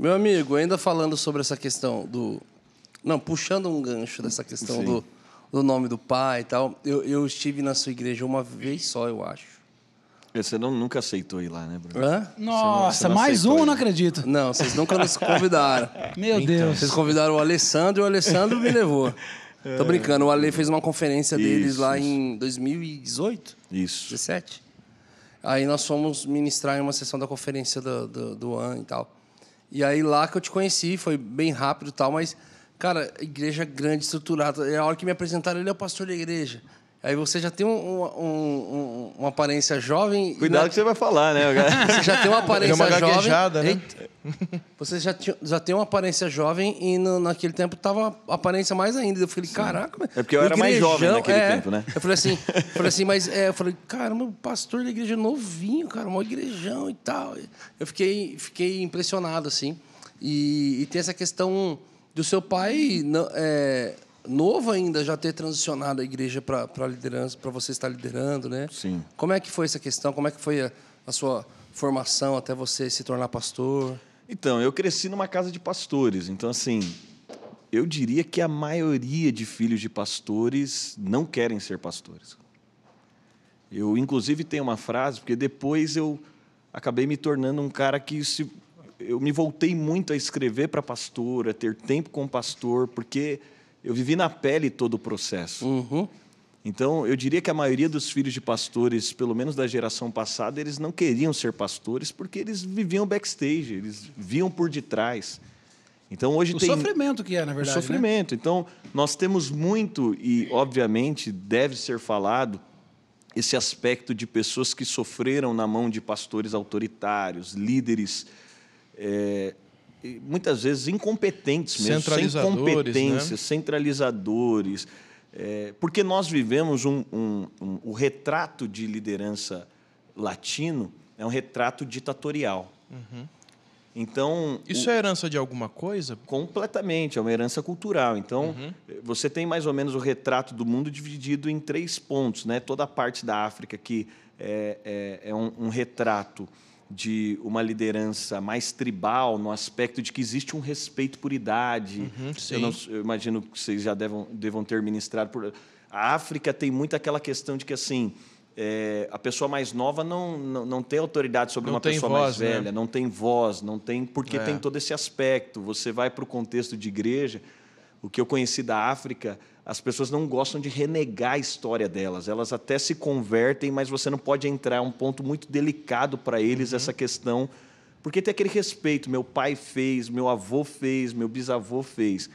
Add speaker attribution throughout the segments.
Speaker 1: Meu amigo, ainda falando sobre essa questão do. Não, puxando um gancho dessa questão do, do nome do pai e tal, eu, eu estive na sua igreja uma vez só, eu acho.
Speaker 2: É, você não, nunca aceitou ir lá, né, Bruno?
Speaker 1: Hã? Nossa, não, mais um, ir. não acredito. Não, vocês nunca nos convidaram. Meu então, Deus. Vocês convidaram o Alessandro e o Alessandro me levou. Tô é. brincando, o Ale fez uma conferência isso, deles lá isso. em 2018? Isso. 17? Aí nós fomos ministrar em uma sessão da conferência do, do, do AN e tal. E aí lá que eu te conheci, foi bem rápido e tal, mas, cara, igreja grande, estruturada. É a hora que me apresentaram, ele é o pastor da igreja. Aí você já tem um, um, um, uma aparência
Speaker 2: jovem. Cuidado na... Né? que você vai falar, né? você já tem uma aparência uma jovem.
Speaker 1: Né? Você já, tinha, já tem uma aparência jovem e no, naquele tempo tava aparência mais ainda. Eu falei, Sim. caraca, mas... É porque eu era igrejão, mais jovem naquele é... tempo, né? Eu falei assim, eu falei assim, mas é, eu falei, cara, pastor da igreja é novinho, cara, maior igrejão e tal. Eu fiquei, fiquei impressionado, assim. E, e tem essa questão do seu pai. Não, é novo ainda já ter transicionado a igreja para a liderança, para você estar liderando, né? Sim. Como é que foi essa questão? Como é que foi a, a sua formação até você se tornar pastor?
Speaker 2: Então, eu cresci numa casa de pastores, então assim, eu diria que a maioria de filhos de pastores não querem ser pastores. Eu, inclusive, tenho uma frase, porque depois eu acabei me tornando um cara que se, eu me voltei muito a escrever para pastor, a ter tempo com o pastor, porque eu vivi na pele todo o processo. Uhum. Então, eu diria que a maioria dos filhos de pastores, pelo menos da geração passada, eles não queriam ser pastores porque eles viviam backstage, eles viam por detrás. Então, hoje o tem...
Speaker 1: sofrimento que é, na verdade. O né? sofrimento.
Speaker 2: Né? Então, nós temos muito, e obviamente deve ser falado, esse aspecto de pessoas que sofreram na mão de pastores autoritários, líderes é, muitas vezes incompetentes mesmo, sem né? competência, né? centralizadores. É, porque nós vivemos um, um, um, o retrato de liderança latino é um retrato ditatorial. Uhum. Então isso o, é herança de alguma coisa? Completamente, é uma herança cultural. Então uhum. você tem mais ou menos o retrato do mundo dividido em três pontos, né? Toda a parte da África que é, é, é um, um retrato de uma liderança mais tribal, no aspecto de que existe um respeito por idade. Uhum, eu, não, eu, imagino que vocês já devam, devam ter ministrado. Por... A África tem muito aquela questão de que, assim, é, a pessoa mais nova não, não, não tem autoridade sobre não uma pessoa voz, mais né? velha, né? não tem voz, não tem. Porque é. tem todo esse aspecto. Você vai para o contexto de igreja. O que eu conheci da África, as pessoas não gostam de renegar a história delas. Elas até se convertem, mas você não pode entrar. É um ponto muito delicado para eles uhum. essa questão. Porque tem aquele respeito. Meu pai fez, meu avô fez, meu bisavô fez.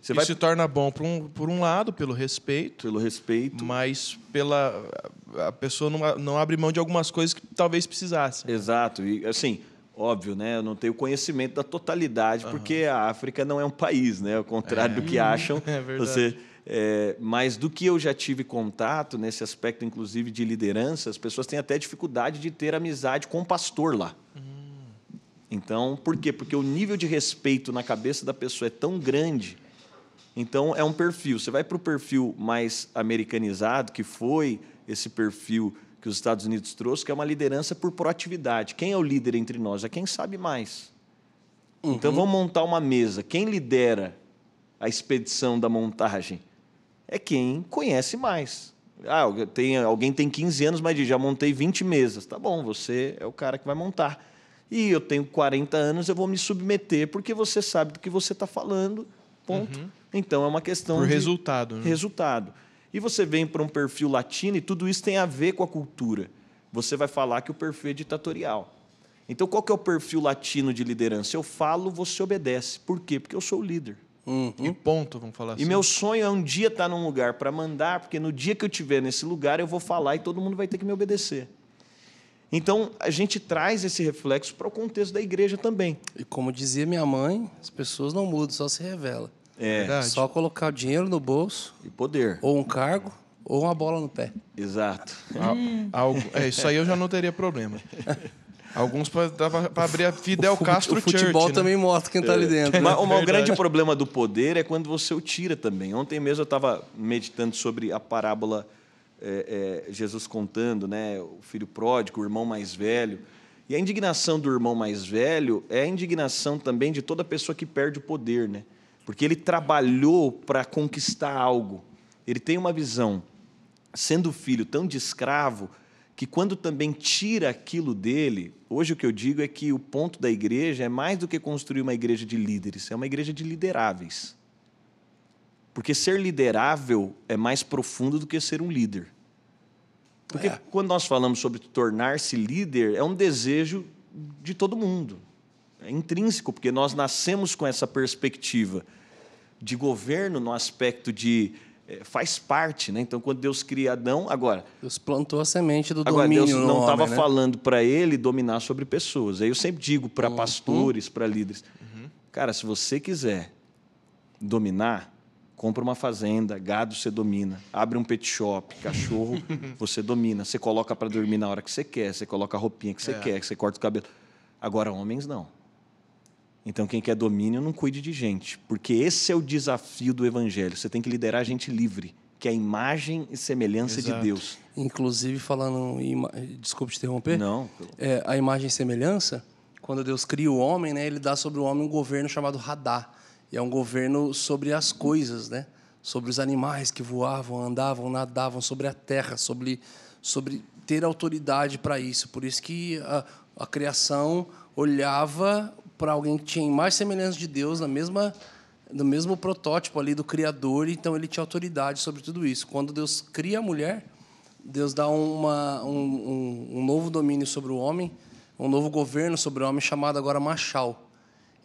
Speaker 2: Você Isso vai... se torna bom por um, por um lado, pelo respeito. Pelo respeito. Mas pela. A pessoa não, não abre mão de algumas coisas que talvez precisasse. Exato. E assim, óbvio, né? Eu não tenho conhecimento da totalidade, uhum. porque a África não é um país, né? Ao contrário é, do que acham. É verdade. Você é, mas do que eu já tive contato, nesse aspecto, inclusive, de liderança, as pessoas têm até dificuldade de ter amizade com o pastor lá. Hum. Então, por quê? Porque o nível de respeito na cabeça da pessoa é tão grande. Então, é um perfil. Você vai para o perfil mais americanizado, que foi esse perfil que os Estados Unidos trouxe, que é uma liderança por proatividade. Quem é o líder entre nós? É quem sabe mais. Então, uhum. Então, vamos montar uma mesa. Quem lidera a expedição da montagem? é quem conhece mais. Ah, tem, alguém tem 15 anos, mas diz, já montei 20 mesas. Tá bom, você é o cara que vai montar. E eu tenho 40 anos, eu vou me submeter porque você sabe do que você está falando. Ponto. Uhum. Então é uma questão. Por de resultado. Né? Resultado. E você vem para um perfil latino e tudo isso tem a ver com a cultura. Você vai falar que o perfil é ditatorial. Então, qual que é o perfil latino de liderança? Eu falo, você obedece. Por quê? Porque eu sou o líder. Uhum. E ponto, vamos falar assim. E meu sonho é um dia estar tá num lugar para mandar, porque no dia que eu estiver nesse lugar, eu vou falar e todo mundo vai ter que me obedecer. Então, a gente traz esse reflexo para o contexto da igreja também. E como dizia minha
Speaker 1: mãe, as pessoas não mudam, só se revela. É. é verdade. Só colocar o dinheiro no bolso. E poder. Ou um cargo, ou uma bola no pé. Exato. Algo, é, isso aí eu já não
Speaker 2: teria problema. Alguns para abrir a Fidel o Castro O futebol né? também mostra quem está é. ali dentro. né? o é grande problema do poder é quando você o tira também. Ontem mesmo eu estava meditando sobre a parábola é, é, Jesus contando, né? O filho pródigo, o irmão mais velho. E a indignação do irmão mais velho é a indignação também de toda pessoa que perde o poder, né? Porque ele trabalhou para conquistar algo. Ele tem uma visão, sendo filho tão de escravo, que quando também tira aquilo dele, hoje o que eu digo é que o ponto da igreja é mais do que construir uma igreja de líderes, é uma igreja de lideráveis. Porque ser liderável é mais profundo do que ser um líder. Porque é. quando nós falamos sobre tornar-se líder, é um desejo de todo mundo. É intrínseco, porque nós nascemos com essa perspectiva de governo no aspecto de é, faz parte, né? Então, quando Deus cria Adão, agora. Deus plantou a semente do agora, domínio. Deus não estava né? falando para ele dominar sobre pessoas. Aí eu sempre digo para uhum. pastores, para líderes, uhum. cara, se você quiser dominar, compra uma fazenda, gado você domina, abre um pet shop, cachorro você domina, você coloca para dormir na hora que você quer, você coloca a roupinha que você é. quer, você corta o cabelo. Agora, homens não. Então, quem quer domínio, não cuide de gente, porque esse é o desafio do evangelho. Você tem que liderar a gente livre, que é a imagem e semelhança Exato. de Deus.
Speaker 1: Inclusive, falando. Desculpe te interromper. Não. É, a imagem e semelhança, quando Deus cria o homem, né, ele dá sobre o homem um governo chamado radar. E é um governo sobre as coisas, né? sobre os animais que voavam, andavam, nadavam, sobre a terra, sobre, sobre ter autoridade para isso. Por isso que a, a criação olhava para alguém que tinha mais semelhança de Deus na mesma no mesmo protótipo ali do criador, então ele tinha autoridade sobre tudo isso. Quando Deus cria a mulher, Deus dá uma, um, um, um novo domínio sobre o homem, um novo governo sobre o homem chamado agora machal.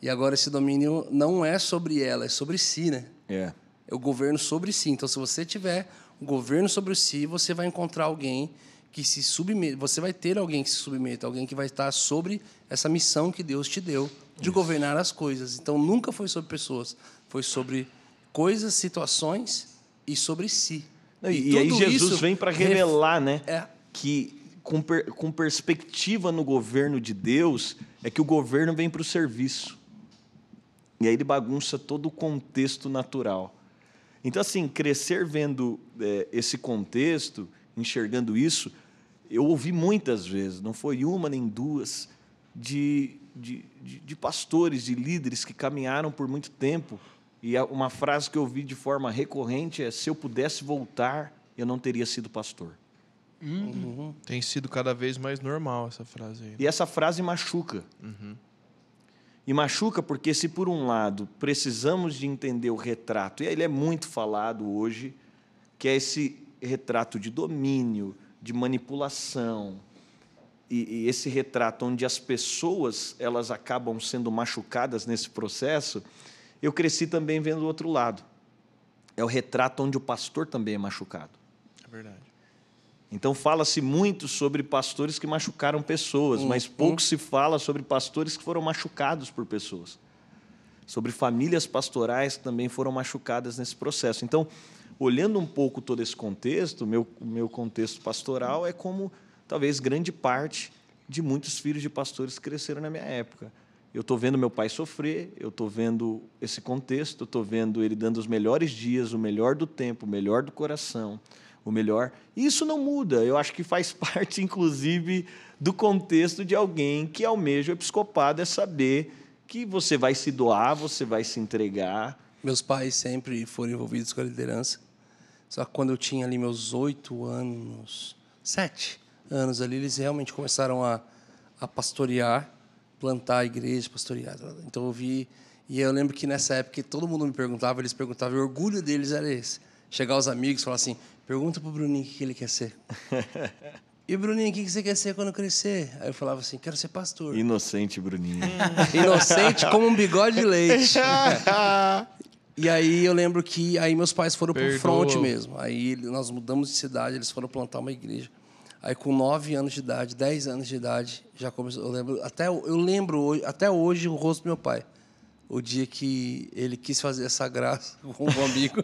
Speaker 1: E agora esse domínio não é sobre ela, é sobre si, né? É. É o governo sobre si. Então, se você tiver o um governo sobre si, você vai encontrar alguém que se submeta, você vai ter alguém que se submeta, alguém que vai estar sobre essa missão que Deus te deu de Isso. governar as coisas. Então nunca foi sobre pessoas, foi sobre coisas, situações e sobre si. e, e aí Jesus vem para revelar,
Speaker 2: né, é. que com, per, com perspectiva no governo de Deus é que o governo vem para o serviço. E aí ele bagunça todo o contexto natural. Então assim, crescer vendo é, esse contexto, enxergando isso, eu ouvi muitas vezes, não foi uma nem duas, de, de, de, de pastores, de líderes que caminharam por muito tempo. E uma frase que eu ouvi de forma recorrente é: se eu pudesse voltar, eu não teria sido pastor. Uhum. uhum. Tem sido cada vez mais normal essa frase. Aí, né? E essa frase machuca. Uhum. E machuca porque, se por um lado precisamos de entender o retrato, e ele é muito falado hoje, que é esse retrato de domínio, de manipulação e, e esse retrato onde as pessoas elas acabam sendo machucadas nesse processo, eu cresci também vendo o outro lado. É o retrato onde o pastor também é machucado. É verdade. Então fala-se muito sobre pastores que machucaram pessoas, uhum. mas pouco se fala sobre pastores que foram machucados por pessoas. Sobre famílias pastorais que também foram machucadas nesse processo. Então, olhando um pouco todo esse contexto, meu, meu contexto pastoral é como talvez grande parte de muitos filhos de pastores cresceram na minha época. Eu estou vendo meu pai sofrer, eu estou vendo esse contexto, eu estou vendo ele dando os melhores dias, o melhor do tempo, o melhor do coração, o melhor. E isso não muda, eu acho que faz parte, inclusive, do contexto de alguém que almeja o episcopado, é saber que você vai se doar, você vai se entregar. Meus pais sempre foram envolvidos com a liderança
Speaker 1: só que quando eu tinha ali meus oito anos, sete anos ali, eles realmente começaram a, a pastorear, plantar a igreja, pastorear. Então eu vi. E eu lembro que nessa época todo mundo me perguntava, eles perguntavam, e o orgulho deles era esse. Chegar os amigos e falar assim: pergunta pro Bruninho o que ele quer ser. E Bruninho, o que você quer ser quando crescer? Aí eu falava assim, quero ser pastor.
Speaker 2: Inocente, Bruninho. Inocente como um
Speaker 1: bigode de leite. E aí eu lembro que aí meus pais foram para o front mesmo. Aí nós mudamos de cidade, eles foram plantar uma igreja. Aí com nove anos de idade, dez anos de idade, já começou, eu lembro, até eu lembro hoje, até hoje o rosto do meu pai. O dia que ele quis fazer essa graça com um amigo.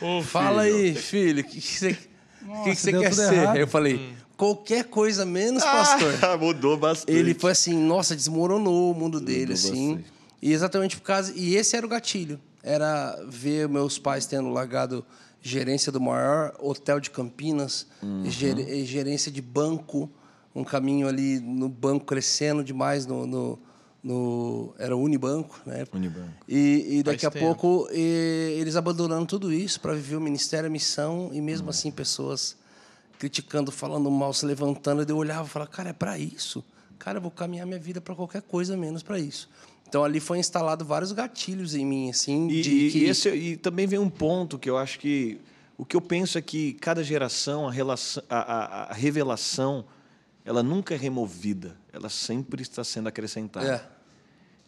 Speaker 1: Ô, Fala filho. aí, filho, o que você que que quer ser? Errado. Eu falei, hum. qualquer coisa menos ah, pastor.
Speaker 2: Ah, mudou bastante.
Speaker 1: Ele foi assim, nossa, desmoronou o mundo mudou dele, assim. Bastante. E exatamente por causa. E esse era o gatilho era ver meus pais tendo largado gerência do maior hotel de Campinas, uhum. ger, gerência de banco, um caminho ali no banco crescendo demais no, no, no era o Unibanco, né?
Speaker 2: Unibanco. E,
Speaker 1: e daqui Faz a tempo. pouco e, eles abandonando tudo isso para viver o ministério, a missão e mesmo uhum. assim pessoas criticando, falando mal, se levantando, eu olhava e falava, cara, é para isso. Cara, eu vou caminhar minha vida para qualquer coisa menos para isso. Então ali foi instalado
Speaker 2: vários gatilhos em mim, assim. E, de que... esse, e também vem um ponto que eu acho que o que eu penso é que cada geração, a, relação, a, a, a revelação, ela nunca é removida, ela sempre está sendo acrescentada. É.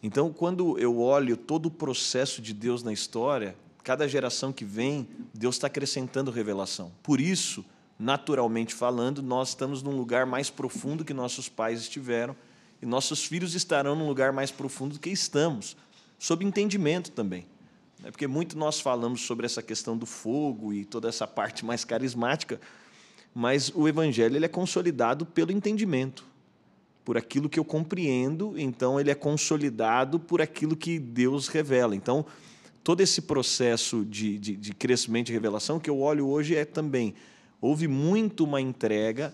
Speaker 2: Então, quando eu olho todo o processo de Deus na história, cada geração que vem, Deus está acrescentando revelação. Por isso, naturalmente falando, nós estamos num lugar mais profundo que nossos pais estiveram e nossos filhos estarão num lugar mais profundo do que estamos, sob entendimento também. É porque muito nós falamos sobre essa questão do fogo e toda essa parte mais carismática, mas o evangelho ele é consolidado pelo entendimento, por aquilo que eu compreendo, então ele é consolidado por aquilo que Deus revela. Então, todo esse processo de, de, de crescimento e revelação que eu olho hoje é também houve muito uma entrega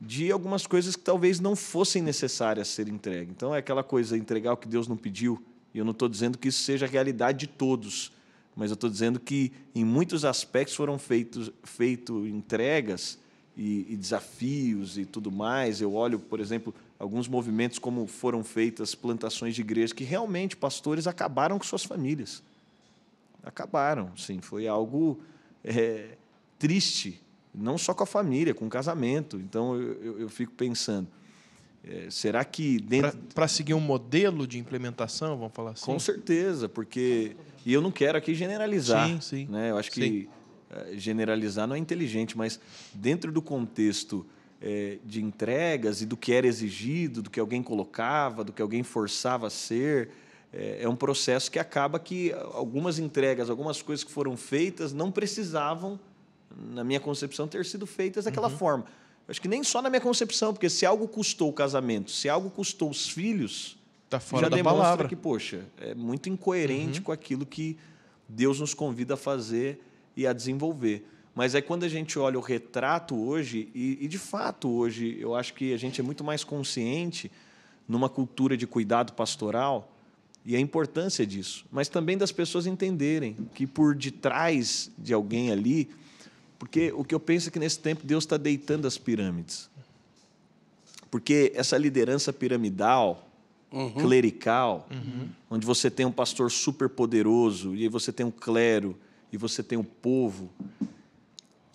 Speaker 2: de algumas coisas que talvez não fossem necessárias ser entregue. Então é aquela coisa entregar o que Deus não pediu. E eu não estou dizendo que isso seja a realidade de todos, mas eu estou dizendo que em muitos aspectos foram feitos feito entregas e, e desafios e tudo mais. Eu olho, por exemplo, alguns movimentos como foram feitas plantações de igrejas que realmente pastores acabaram com suas famílias. Acabaram, sim, foi algo é, triste não só com a família, com o casamento. Então eu, eu, eu fico pensando, é, será que dentro para seguir um modelo de implementação, vamos falar assim? Com certeza, porque e eu não quero aqui generalizar, sim, sim. né? Eu acho que sim. É, generalizar não é inteligente, mas dentro do contexto é, de entregas e do que era exigido, do que alguém colocava, do que alguém forçava a ser, é, é um processo que acaba que algumas entregas, algumas coisas que foram feitas não precisavam na minha concepção, ter sido feitas daquela uhum. forma. Acho que nem só na minha concepção, porque se algo custou o casamento, se algo custou os filhos, tá já demonstra palavra. que, poxa, é muito incoerente uhum. com aquilo que Deus nos convida a fazer e a desenvolver. Mas é quando a gente olha o retrato hoje, e, e de fato hoje eu acho que a gente é muito mais consciente numa cultura de cuidado pastoral e a importância disso, mas também das pessoas entenderem que por detrás de alguém ali porque o que eu penso é que nesse tempo Deus está deitando as pirâmides. Porque essa liderança piramidal, uhum. clerical, uhum. onde você tem um pastor super poderoso, e aí você tem um clero, e você tem o um povo,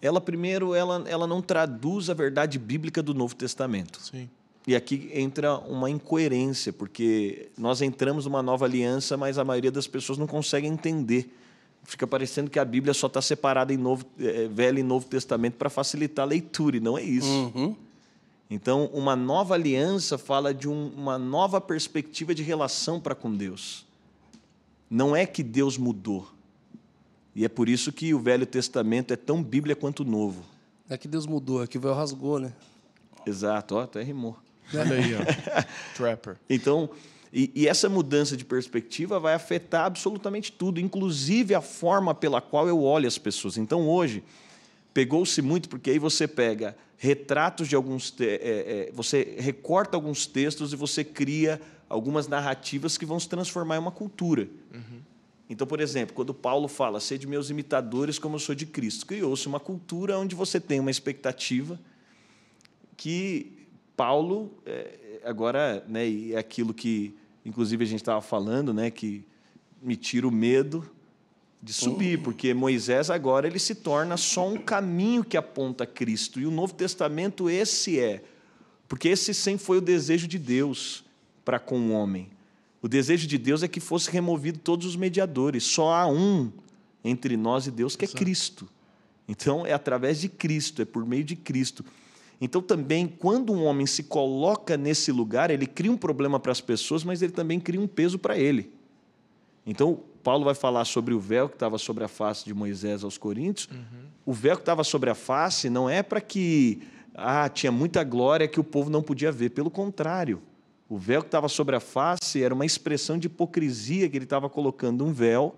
Speaker 2: ela primeiro ela, ela não traduz a verdade bíblica do Novo Testamento. Sim. E aqui entra uma incoerência, porque nós entramos numa nova aliança, mas a maioria das pessoas não consegue entender fica parecendo que a Bíblia só está separada em novo, é, Velho e Novo Testamento para facilitar a leitura, e não é isso. Uhum. Então, uma nova aliança fala de um, uma nova perspectiva de relação para com Deus. Não é que Deus mudou. E é por isso que o Velho Testamento é tão Bíblia quanto o Novo.
Speaker 1: É que Deus mudou, é que o véu rasgou, né?
Speaker 2: Exato, ó, até rimou. Olha aí, ó. Trapper. Então, e, e essa mudança de perspectiva vai afetar absolutamente tudo, inclusive a forma pela qual eu olho as pessoas. Então, hoje, pegou-se muito, porque aí você pega retratos de alguns. É, é, você recorta alguns textos e você cria algumas narrativas que vão se transformar em uma cultura. Uhum. Então, por exemplo, quando Paulo fala, ser de meus imitadores como eu sou de Cristo, criou-se uma cultura onde você tem uma expectativa que Paulo, é, agora, né, é aquilo que Inclusive, a gente estava falando né, que me tira o medo de subir, porque Moisés agora ele se torna só um caminho que aponta a Cristo. E o Novo Testamento esse é. Porque esse sempre foi o desejo de Deus para com o homem. O desejo de Deus é que fosse removido todos os mediadores. Só há um entre nós e Deus que é Cristo. Então é através de Cristo, é por meio de Cristo. Então, também, quando um homem se coloca nesse lugar, ele cria um problema para as pessoas, mas ele também cria um peso para ele. Então, Paulo vai falar sobre o véu que estava sobre a face de Moisés aos Coríntios. Uhum. O véu que estava sobre a face não é para que ah, tinha muita glória que o povo não podia ver. Pelo contrário, o véu que estava sobre a face era uma expressão de hipocrisia que ele estava colocando um véu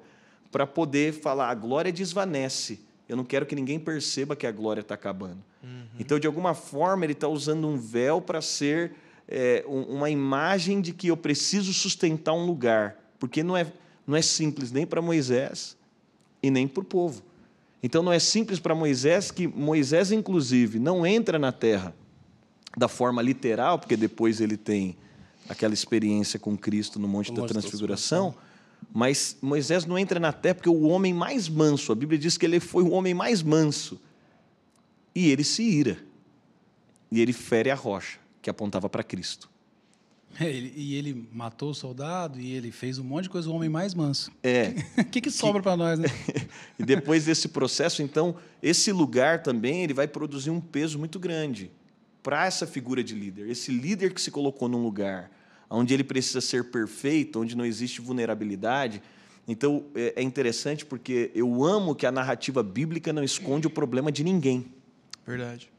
Speaker 2: para poder falar a glória desvanece, eu não quero que ninguém perceba que a glória está acabando. Uhum. Então, de alguma forma, ele está usando um véu para ser é, uma imagem de que eu preciso sustentar um lugar. Porque não é, não é simples nem para Moisés e nem para o povo. Então, não é simples para Moisés que Moisés, inclusive, não entra na terra da forma literal, porque depois ele tem aquela experiência com Cristo no Monte, da, transfiguração, da Transfiguração mas Moisés não entra na terra porque é o homem mais manso, a Bíblia diz que ele foi o homem mais manso. E ele se ira. E ele fere a rocha que apontava para Cristo.
Speaker 1: É, ele, e ele matou o soldado e ele fez um monte de coisa, o homem mais manso.
Speaker 2: É. O que, que sobra para nós, né? e depois desse processo, então, esse lugar também ele vai produzir um peso muito grande para essa figura de líder. Esse líder que se colocou num lugar, onde ele precisa ser perfeito, onde não existe vulnerabilidade. Então é, é interessante porque eu amo que a narrativa bíblica não esconde o problema de ninguém. Verdade.